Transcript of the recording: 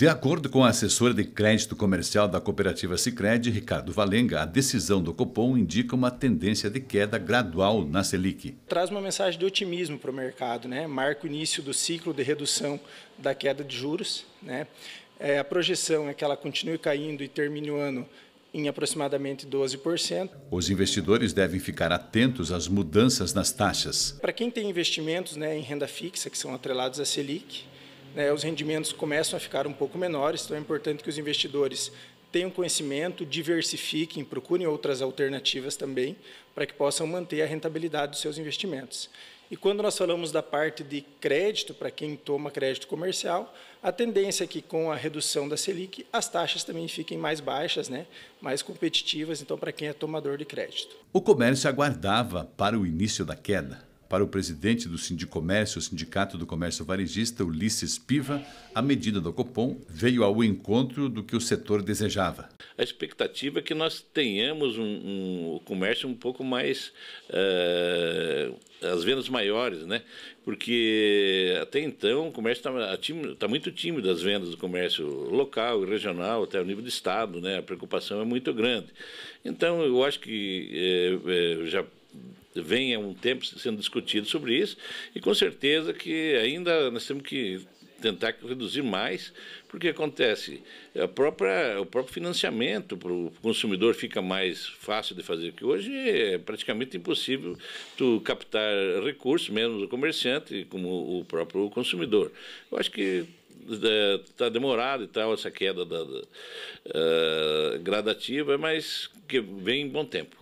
De acordo com a assessora de crédito comercial da cooperativa Sicredi, Ricardo Valenga, a decisão do Copom indica uma tendência de queda gradual na Selic. Traz uma mensagem de otimismo para o mercado, né? Marca o início do ciclo de redução da queda de juros, né? É, a projeção é que ela continue caindo e termine o ano em aproximadamente 12%. Os investidores devem ficar atentos às mudanças nas taxas. Para quem tem investimentos né, em renda fixa, que são atrelados à Selic, né, os rendimentos começam a ficar um pouco menores, então é importante que os investidores tenham conhecimento, diversifiquem, procurem outras alternativas também, para que possam manter a rentabilidade dos seus investimentos. E quando nós falamos da parte de crédito, para quem toma crédito comercial, a tendência é que com a redução da Selic, as taxas também fiquem mais baixas, né? mais competitivas, então, para quem é tomador de crédito. O comércio aguardava para o início da queda para o presidente do Sindicomércio, o Sindicato do Comércio Varejista, Ulisses Piva, a medida do Copom veio ao encontro do que o setor desejava. A expectativa é que nós tenhamos um, um, comércio um pouco mais. Uh, as vendas maiores, né? Porque até então o comércio está tá muito tímido, as vendas do comércio local, regional, até o nível do Estado, né? A preocupação é muito grande. Então, eu acho que é, é, já vem há um tempo sendo discutido sobre isso e com certeza que ainda nós temos que tentar reduzir mais, porque acontece, a própria, o próprio financiamento para o consumidor fica mais fácil de fazer, que hoje é praticamente impossível tu captar recursos, mesmo do comerciante, como o próprio consumidor. Eu acho que está é, demorado e tal, essa queda da, da, uh, gradativa, mas que vem em bom tempo.